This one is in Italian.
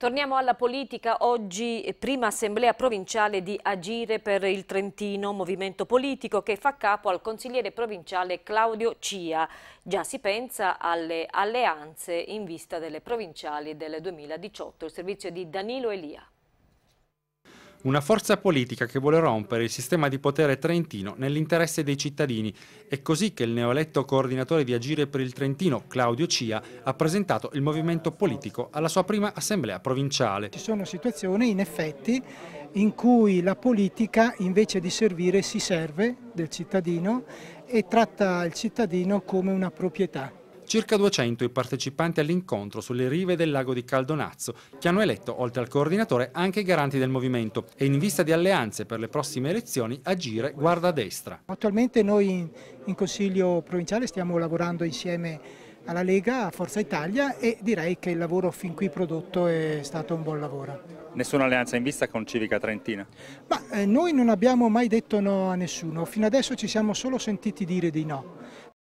Torniamo alla politica. Oggi eh, prima assemblea provinciale di Agire per il Trentino, movimento politico che fa capo al consigliere provinciale Claudio Cia. Già si pensa alle alleanze in vista delle provinciali del 2018. Il servizio di Danilo Elia. Una forza politica che vuole rompere il sistema di potere trentino nell'interesse dei cittadini. È così che il neoeletto coordinatore di Agire per il Trentino, Claudio Cia, ha presentato il movimento politico alla sua prima assemblea provinciale. Ci sono situazioni in effetti in cui la politica invece di servire si serve del cittadino e tratta il cittadino come una proprietà. Circa 200 i partecipanti all'incontro sulle rive del lago di Caldonazzo, che hanno eletto, oltre al coordinatore, anche i garanti del movimento e in vista di alleanze per le prossime elezioni agire guarda destra. Attualmente noi in Consiglio Provinciale stiamo lavorando insieme alla Lega, a Forza Italia e direi che il lavoro fin qui prodotto è stato un buon lavoro. Nessuna alleanza in vista con Civica Trentina? Ma, eh, noi non abbiamo mai detto no a nessuno, fino adesso ci siamo solo sentiti dire di no.